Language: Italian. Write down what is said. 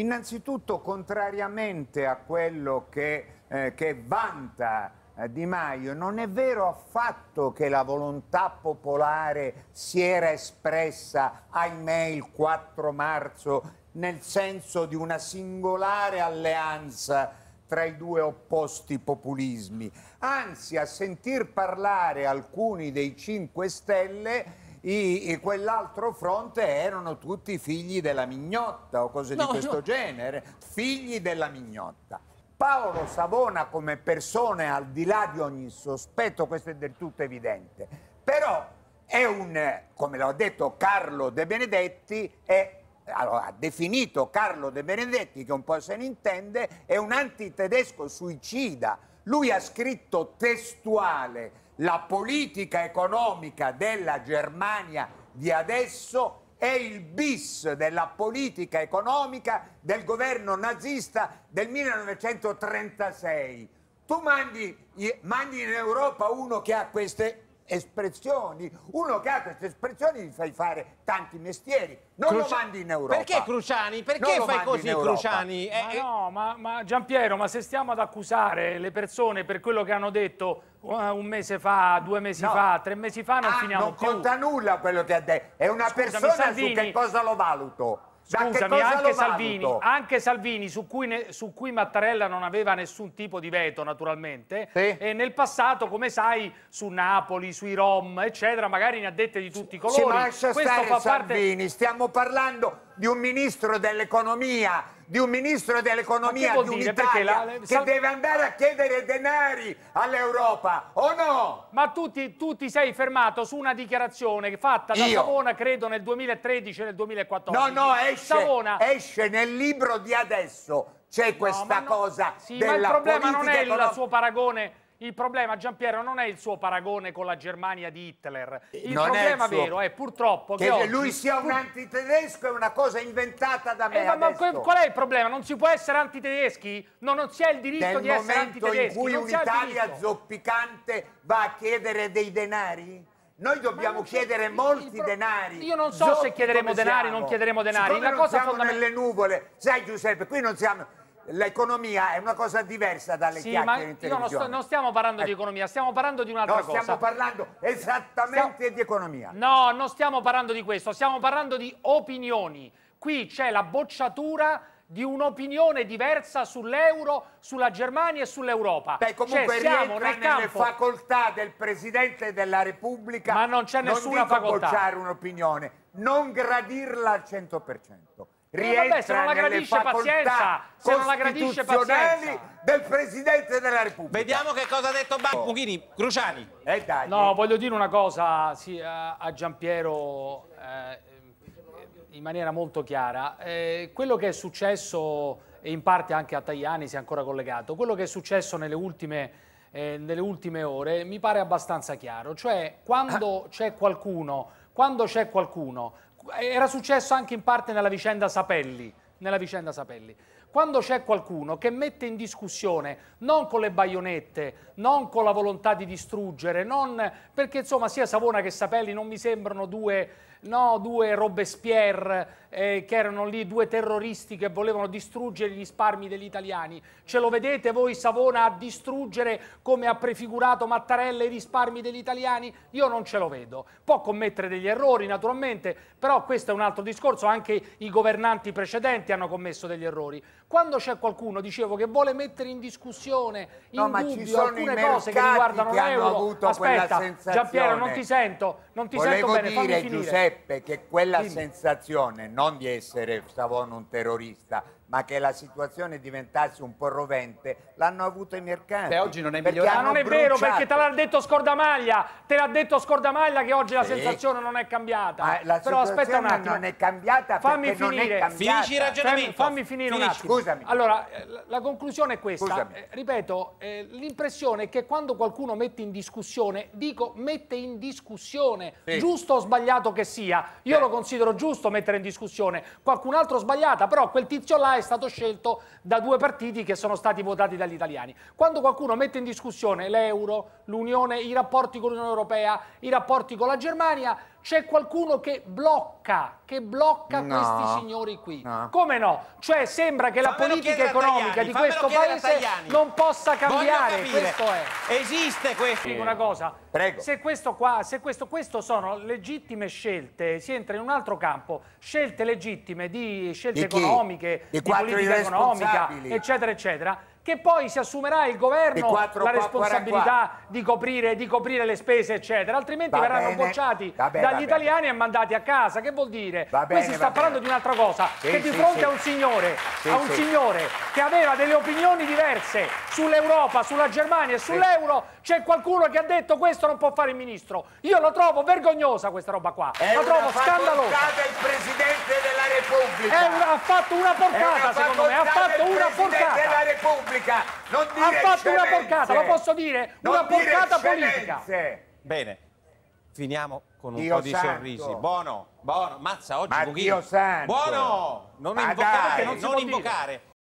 Innanzitutto, contrariamente a quello che, eh, che vanta eh, di Maio, non è vero affatto che la volontà popolare si era espressa, ahimè, il 4 marzo nel senso di una singolare alleanza tra i due opposti populismi. Anzi, a sentir parlare alcuni dei 5 Stelle i, quell'altro fronte erano tutti figli della mignotta o cose no, di questo no. genere, figli della mignotta. Paolo Savona come persona al di là di ogni sospetto, questo è del tutto evidente, però è un, come l'ha detto Carlo De Benedetti, è allora, ha definito Carlo De Benedetti, che un po' se ne intende, è un antitedesco suicida. Lui ha scritto testuale la politica economica della Germania di adesso è il bis della politica economica del governo nazista del 1936. Tu mandi, mandi in Europa uno che ha queste espressioni. Uno che ha queste espressioni gli fai fare tanti mestieri, non Cruci... lo mandi in Europa. Perché Cruciani? Perché non fai così Cruciani? Eh, ma eh. no, ma, ma Giampiero, ma se stiamo ad accusare le persone per quello che hanno detto eh, un mese fa, due mesi no. fa, tre mesi fa non ah, finiamo non più. Non conta nulla quello che ha detto, è una Scusami, persona Salvini. su che cosa lo valuto. Scusami, anche Salvini, anche Salvini, su cui, ne, su cui, Mattarella non aveva nessun tipo di veto naturalmente, sì. e nel passato, come sai, su Napoli, sui Rom, eccetera, magari ne ha dette di tutti i colori. Ci lascia Questo stare fa Salvini, parte... stiamo parlando di un ministro dell'economia di un ministro dell'economia di un'Italia la... che Sal... deve andare a chiedere denari all'Europa, o no? Ma tu ti, tu ti, sei fermato su una dichiarazione fatta da Io. Savona, credo, nel 2013 e nel 2014. No, no, esce, Savona... esce nel libro di adesso, c'è no, questa no, cosa sì, della ma il problema non è il suo paragone il problema, Giampiero, non è il suo paragone con la Germania di Hitler. Il non problema è il suo... vero è purtroppo che, che oggi... lui sia un antitedesco è una cosa inventata da eh, me. Eh, ma, ma, qual è il problema? Non si può essere antitedeschi? No, non si ha il diritto Nel di essere antitedeschi. in cui un'Italia zoppicante va a chiedere dei denari? Noi dobbiamo chiedere molti il denari. Io non so Zoppi se chiederemo denari o non chiederemo denari. Siccome cosa non siamo fondament... nelle nuvole. Sai Giuseppe, qui non siamo l'economia è una cosa diversa dalle sì, chiacchiere ma non, sto, non, stiamo parlando eh. di ecco. economia, stiamo parlando di un'altra no, cosa. No, stiamo parlando esattamente stiamo... di economia. No, non stiamo parlando di questo, stiamo parlando di opinioni. Qui c'è la bocciatura di un'opinione diversa sull'euro, sulla Germania e sull'Europa. Beh, comunque cioè, siamo nel campo... nelle facoltà del Presidente della Repubblica. Ma non c'è nessuna facoltà. bocciare un'opinione, non gradirla al 100%. Eh, rientra eh vabbè, se non la gradisce pazienza, se non la gradisce pazienza del Presidente della Repubblica. Vediamo che cosa ha detto Bambuchini, oh. Cruciani. Eh dai. No, voglio dire una cosa sì, a Giampiero eh, in maniera molto chiara. Eh, quello che è successo, e in parte anche a Tajani si è ancora collegato, quello che è successo nelle ultime, eh, nelle ultime ore mi pare abbastanza chiaro. Cioè, quando c'è qualcuno, quando c'è qualcuno era successo anche in parte nella vicenda Sapelli, nella vicenda Sapelli. Quando c'è qualcuno che mette in discussione non con le baionette, non con la volontà di distruggere, non perché insomma sia Savona che Sapelli non mi sembrano due no due Robespierre eh, che erano lì, due terroristi che volevano distruggere gli sparmi degli italiani. Ce lo vedete voi Savona a distruggere come ha prefigurato Mattarella i risparmi degli italiani? Io non ce lo vedo. Può commettere degli errori naturalmente, però questo è un altro discorso, anche i governanti precedenti hanno commesso degli errori. Quando c'è qualcuno, dicevo, che vuole mettere in discussione, in no, dubbio alcune cose che riguardano l'euro, aspetta, Giampiero non ti sento, non ti Volevo sento bene, dire, fammi finire. Giuseppe, Giuseppe che quella Dimmi. sensazione non di essere Savona un terrorista, ma che la situazione diventasse un po' rovente, l'hanno avuto i mercati. Beh, oggi non è migliorato. Ma non è bruciato. vero, perché te l'ha detto Scordamaglia, te l'ha detto Scordamaglia che oggi sì. la sensazione non è cambiata. Ma la Però aspetta un attimo. non è cambiata fammi finire. Cambiata. Finisci il ragionamento. Fammi, finire Finisci. un attimo. Scusami. Allora, eh, la conclusione è questa. Scusami. Eh, ripeto, eh, l'impressione è che quando qualcuno mette in discussione, dico mette in discussione, sì. giusto o sbagliato che sia, io Beh. lo considero giusto mettere in discussione, qualcun altro sbagliata, però quel tizio là è è stato scelto da due partiti che sono stati votati dagli italiani. Quando qualcuno mette in discussione l'euro, l'Unione, i rapporti con l'Unione Europea, i rapporti con la Germania, c'è qualcuno che blocca, che blocca no, questi signori qui. No. Come no? Cioè sembra che la politica economica di questo paese non possa cambiare. Questo è. Esiste questo. Dico una cosa. Prego. Se questo qua, se questo, questo sono legittime scelte, si entra in un altro campo, scelte legittime di scelte di economiche, di, di politica economica, eccetera, eccetera che poi si assumerà il governo 4, la responsabilità di coprire, di coprire, le spese, eccetera. Altrimenti va verranno bene, bocciati bene, dagli italiani bene. e mandati a casa. Che vuol dire? Qui si sta parlando di un'altra cosa. Sì, che di fronte sì, a un signore, sì, a un signore che aveva delle opinioni diverse sull'Europa, sulla Germania e sull'euro, c'è qualcuno che ha detto questo non può fare il ministro. Io lo trovo vergognosa questa roba qua. È la trovo scandalosa. È il presidente della Repubblica. Una, ha fatto una porcata, una secondo me, ha fatto una porcata. della Repubblica. Non dire ha fatto eccelenze. una porcata, lo posso dire, non una porcata eccelenze. politica. Bene. Finiamo con un Dio po' di sorrisi. Buono, buono, mazza oggi Ma Buono! Non invocare, dai, non, non invocare.